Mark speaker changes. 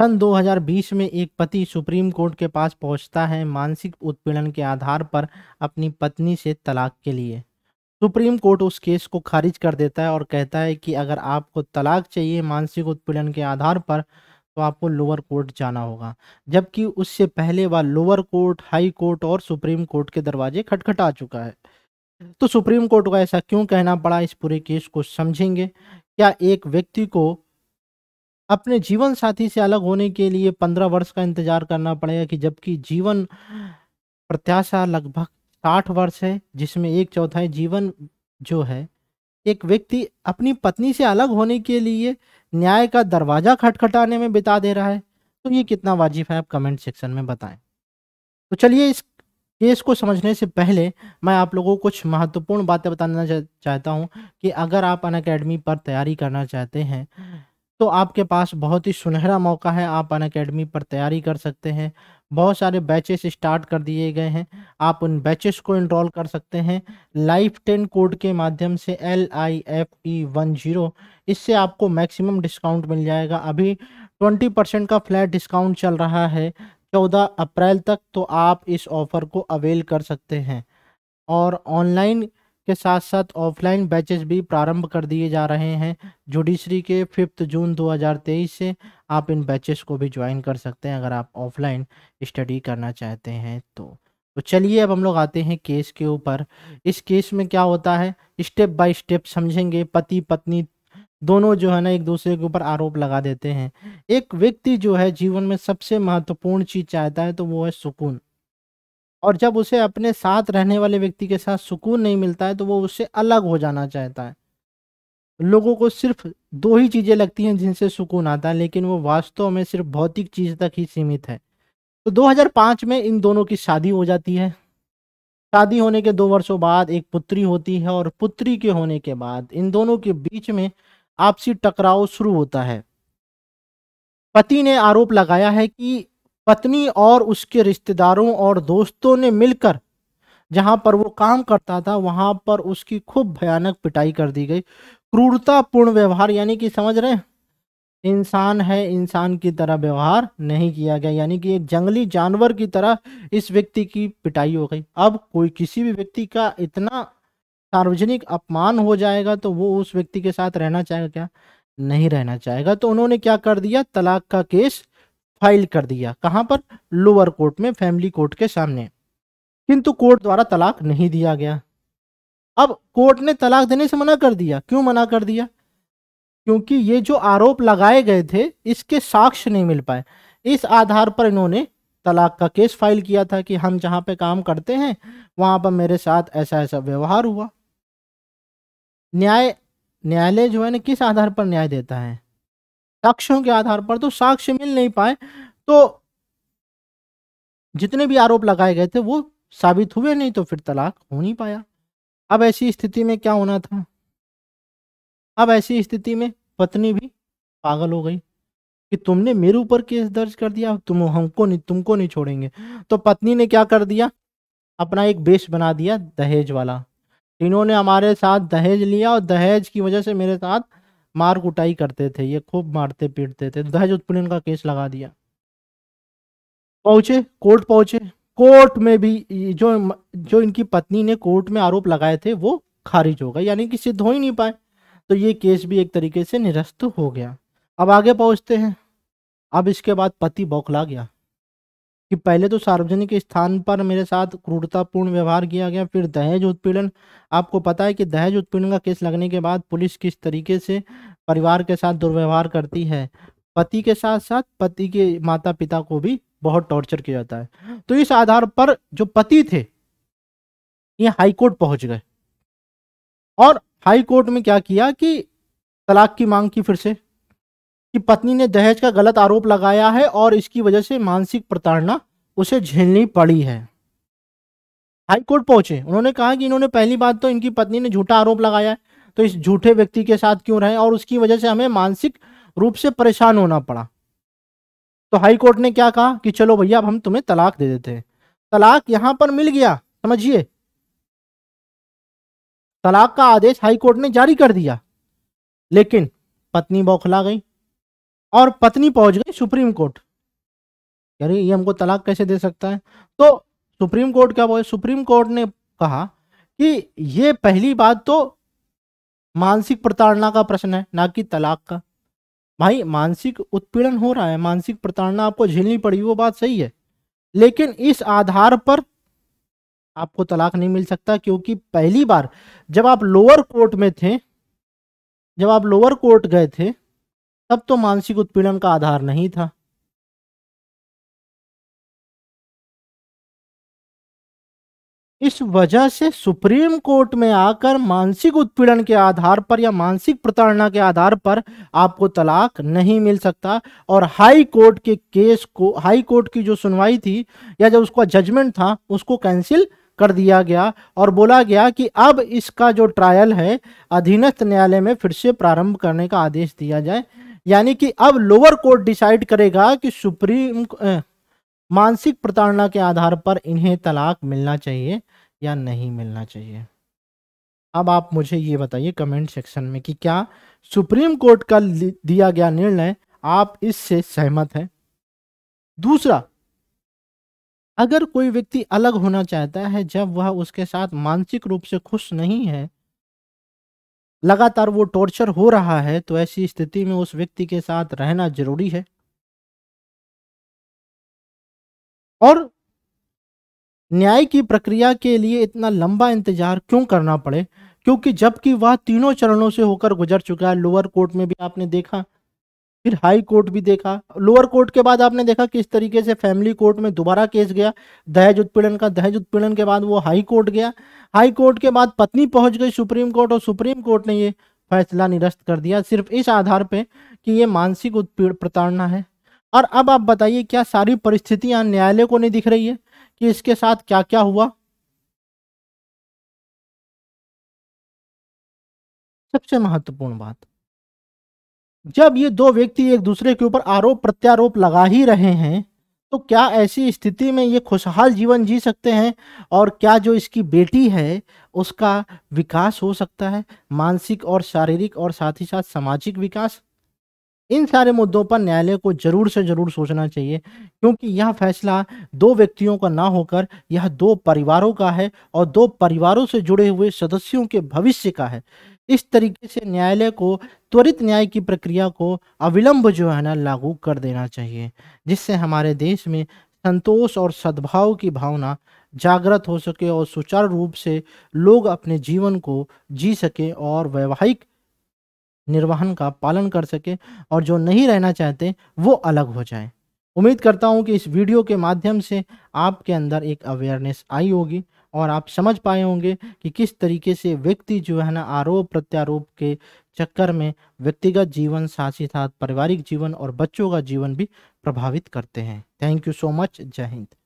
Speaker 1: सन 2020 में एक पति सुप्रीम कोर्ट के पास पहुंचता है मानसिक उत्पीड़न के आधार पर अपनी पत्नी से तलाक के लिए सुप्रीम कोर्ट उस केस को खारिज कर देता है और कहता है कि अगर आपको तलाक चाहिए मानसिक उत्पीड़न के आधार पर तो आपको लोअर कोर्ट जाना होगा जबकि उससे पहले वह लोअर कोर्ट हाई कोर्ट और सुप्रीम कोर्ट के दरवाजे खटखटा चुका है तो सुप्रीम कोर्ट को ऐसा क्यों कहना पड़ा इस पूरे केस को समझेंगे क्या एक व्यक्ति को अपने जीवन साथी से अलग होने के लिए पंद्रह वर्ष का इंतजार करना पड़ेगा कि जबकि जीवन प्रत्याशा लगभग साठ वर्ष है जिसमें एक चौथाई जीवन जो है एक व्यक्ति अपनी पत्नी से अलग होने के लिए न्याय का दरवाजा खटखटाने में बिता दे रहा है तो ये कितना वाजिब है आप कमेंट सेक्शन में बताएं तो चलिए इस केस को समझने से पहले मैं आप लोगों को कुछ महत्वपूर्ण बातें बताना चाहता हूँ कि अगर आप अन पर तैयारी करना चाहते हैं तो आपके पास बहुत ही सुनहरा मौका है आप अन अकेडमी पर तैयारी कर सकते हैं बहुत सारे बैचेस स्टार्ट कर दिए गए हैं आप उन बैचेस को इनरोल कर सकते हैं लाइफ टेन कोड के माध्यम से L I F E one zero इससे आपको मैक्सिमम डिस्काउंट मिल जाएगा अभी ट्वेंटी परसेंट का फ्लैट डिस्काउंट चल रहा है चौदह अप्रैल तक तो आप इस ऑफ़र को अवेल कर सकते हैं और ऑनलाइन इसके साथ साथ ऑफलाइन बैचेस भी प्रारंभ कर दिए जा रहे हैं जुडिशरी के फिफ्थ जून 2023 से आप इन बैचेस को भी ज्वाइन कर सकते हैं अगर आप ऑफलाइन स्टडी करना चाहते हैं तो तो चलिए अब हम लोग आते हैं केस के ऊपर इस केस में क्या होता है स्टेप बाय स्टेप समझेंगे पति पत्नी दोनों जो है ना एक दूसरे के ऊपर आरोप लगा देते हैं एक व्यक्ति जो है जीवन में सबसे महत्वपूर्ण चीज चाहता है तो वो है सुकून और जब उसे अपने साथ रहने वाले व्यक्ति के साथ सुकून नहीं मिलता है तो वो उससे अलग हो जाना चाहता है लोगों को सिर्फ दो ही चीज़ें लगती हैं जिनसे सुकून आता है लेकिन वो वास्तव में सिर्फ भौतिक चीज़ तक ही सीमित है तो 2005 में इन दोनों की शादी हो जाती है शादी होने के दो वर्षों बाद एक पुत्री होती है और पुत्री के होने के बाद इन दोनों के बीच में आपसी टकराव शुरू होता है पति ने आरोप लगाया है कि पत्नी और उसके रिश्तेदारों और दोस्तों ने मिलकर जहां पर वो काम करता था वहां पर उसकी खूब भयानक पिटाई कर दी गई क्रूरतापूर्ण व्यवहार यानी कि समझ रहे हैं इंसान है इंसान की तरह व्यवहार नहीं किया गया यानी कि एक जंगली जानवर की तरह इस व्यक्ति की पिटाई हो गई अब कोई किसी भी व्यक्ति का इतना सार्वजनिक अपमान हो जाएगा तो वो उस व्यक्ति के साथ रहना चाहेगा क्या नहीं रहना चाहेगा तो उन्होंने क्या कर दिया तलाक का केस फाइल कर दिया कहाँ पर लोअर कोर्ट में फैमिली कोर्ट के सामने किंतु कोर्ट द्वारा तलाक नहीं दिया गया अब कोर्ट ने तलाक देने से मना कर दिया क्यों मना कर दिया क्योंकि ये जो आरोप लगाए गए थे इसके साक्ष्य नहीं मिल पाए इस आधार पर इन्होंने तलाक का केस फाइल किया था कि हम जहां पे काम करते हैं वहां पर मेरे साथ ऐसा ऐसा व्यवहार हुआ न्याय न्यायालय जो है ना किस आधार पर न्याय देता है साक्ष्यों के आधार पर तो साक्ष्य मिल नहीं पाए तो जितने भी आरोप लगाए गए थे वो साबित हुए नहीं तो फिर तलाक हो नहीं पाया अब ऐसी स्थिति में क्या होना था अब ऐसी स्थिति में पत्नी भी पागल हो गई कि तुमने मेरे ऊपर केस दर्ज कर दिया तुम हमको नहीं तुमको नहीं छोड़ेंगे तो पत्नी ने क्या कर दिया अपना एक बेस बना दिया दहेज वाला इन्होंने हमारे साथ दहेज लिया और दहेज की वजह से मेरे साथ मार कुटाई करते थे ये खूब मारते पीटते थे दहेज उत्पीड़न का केस लगा दिया पहुंचे कोर्ट पहुंचे कोर्ट में भी जो जो इनकी पत्नी ने कोर्ट में आरोप लगाए थे वो खारिज हो गए यानी कि सिद्ध हो ही नहीं पाए तो ये केस भी एक तरीके से निरस्त हो गया अब आगे पहुंचते हैं अब इसके बाद पति बौखला गया कि पहले तो सार्वजनिक स्थान पर मेरे साथ क्रूरतापूर्ण व्यवहार किया गया फिर दहेज उत्पीड़न आपको पता है कि दहेज उत्पीड़न का केस लगने के बाद पुलिस किस तरीके से परिवार के साथ दुर्व्यवहार करती है पति के साथ साथ पति के माता पिता को भी बहुत टॉर्चर किया जाता है तो इस आधार पर जो पति थे ये हाईकोर्ट पहुंच गए और हाईकोर्ट में क्या किया कि तलाक की मांग की फिर से कि पत्नी ने दहेज का गलत आरोप लगाया है और इसकी वजह से मानसिक प्रताड़ना उसे झेलनी पड़ी है हाई कोर्ट पहुंचे उन्होंने कहा कि इन्होंने पहली बात तो इनकी पत्नी ने झूठा आरोप लगाया है तो इस झूठे व्यक्ति के साथ क्यों रहे और उसकी वजह से हमें मानसिक रूप से परेशान होना पड़ा तो हाई कोर्ट ने क्या कहा कि चलो भैया अब हम तुम्हें तलाक दे देते हैं तलाक यहां पर मिल गया समझिए तलाक का आदेश हाई कोर्ट ने जारी कर दिया लेकिन पत्नी बौखला गई और पत्नी पहुंच गई सुप्रीम कोर्ट यार ये हमको तलाक कैसे दे सकता है तो सुप्रीम कोर्ट क्या बोले सुप्रीम कोर्ट ने कहा कि ये पहली बात तो मानसिक प्रताड़ना का प्रश्न है ना कि तलाक का भाई मानसिक उत्पीड़न हो रहा है मानसिक प्रताड़ना आपको झेलनी पड़ी वो बात सही है लेकिन इस आधार पर आपको तलाक नहीं मिल सकता क्योंकि पहली बार जब आप लोअर कोर्ट में थे जब आप लोअर कोर्ट गए थे तब तो मानसिक उत्पीड़न का आधार नहीं था इस वजह से सुप्रीम कोर्ट में आकर मानसिक उत्पीड़न के आधार पर या मानसिक प्रताड़ना के आधार पर आपको तलाक नहीं मिल सकता और हाई कोर्ट के केस को हाई कोर्ट की जो सुनवाई थी या जो उसका जजमेंट था उसको कैंसिल कर दिया गया और बोला गया कि अब इसका जो ट्रायल है अधीनस्थ न्यायालय में फिर से प्रारंभ करने का आदेश दिया जाए यानी कि अब लोअर कोर्ट डिसाइड करेगा कि सुप्रीम मानसिक प्रताड़ना के आधार पर इन्हें तलाक मिलना चाहिए या नहीं मिलना चाहिए अब आप मुझे ये बताइए कमेंट सेक्शन में कि क्या सुप्रीम कोर्ट का दिया गया निर्णय आप इससे सहमत हैं दूसरा अगर कोई व्यक्ति अलग होना चाहता है जब वह उसके साथ मानसिक रूप से खुश नहीं है लगातार वो टॉर्चर हो रहा है तो ऐसी स्थिति में उस व्यक्ति के साथ रहना जरूरी है और न्याय की प्रक्रिया के लिए इतना लंबा इंतजार क्यों करना पड़े क्योंकि जबकि वह तीनों चरणों से होकर गुजर चुका है लोअर कोर्ट में भी आपने देखा फिर हाई कोर्ट भी देखा लोअर कोर्ट के बाद आपने देखा किस तरीके से फैमिली कोर्ट में दोबारा केस गया दहेज उत्पीड़न का दहेज उत्पीड़न के बाद वो हाई कोर्ट गया हाई कोर्ट के बाद पत्नी पहुंच गई सुप्रीम कोर्ट और सुप्रीम कोर्ट ने ये फैसला निरस्त कर दिया सिर्फ इस आधार पे कि ये मानसिक उत्पीड़ प्रताड़ना है और अब आप बताइए क्या सारी परिस्थितियां न्यायालय को नहीं दिख रही है कि इसके साथ क्या क्या हुआ सबसे महत्वपूर्ण बात जब ये दो व्यक्ति एक दूसरे के ऊपर आरोप प्रत्यारोप लगा ही रहे हैं तो क्या ऐसी स्थिति में ये खुशहाल जीवन जी सकते हैं और क्या जो इसकी बेटी है उसका विकास हो सकता है मानसिक और शारीरिक और साथ ही साथ सामाजिक विकास इन सारे मुद्दों पर न्यायालय को जरूर से जरूर सोचना चाहिए क्योंकि यह फैसला दो व्यक्तियों का ना होकर यह दो परिवारों का है और दो परिवारों से जुड़े हुए सदस्यों के भविष्य का है इस तरीके से न्यायालय को त्वरित न्याय की प्रक्रिया को अविलंब जो है ना लागू कर देना चाहिए जिससे हमारे देश में संतोष और सद्भाव की भावना जागृत हो सके और सुचारू रूप से लोग अपने जीवन को जी सके और वैवाहिक निर्वहन का पालन कर सके और जो नहीं रहना चाहते वो अलग हो जाए उम्मीद करता हूँ कि इस वीडियो के माध्यम से आपके अंदर एक अवेयरनेस आई होगी और आप समझ पाए होंगे कि किस तरीके से व्यक्ति जो है ना आरोप प्रत्यारोप के चक्कर में व्यक्तिगत जीवन साथ ही साथ पारिवारिक जीवन और बच्चों का जीवन भी प्रभावित करते हैं थैंक यू सो मच जय हिंद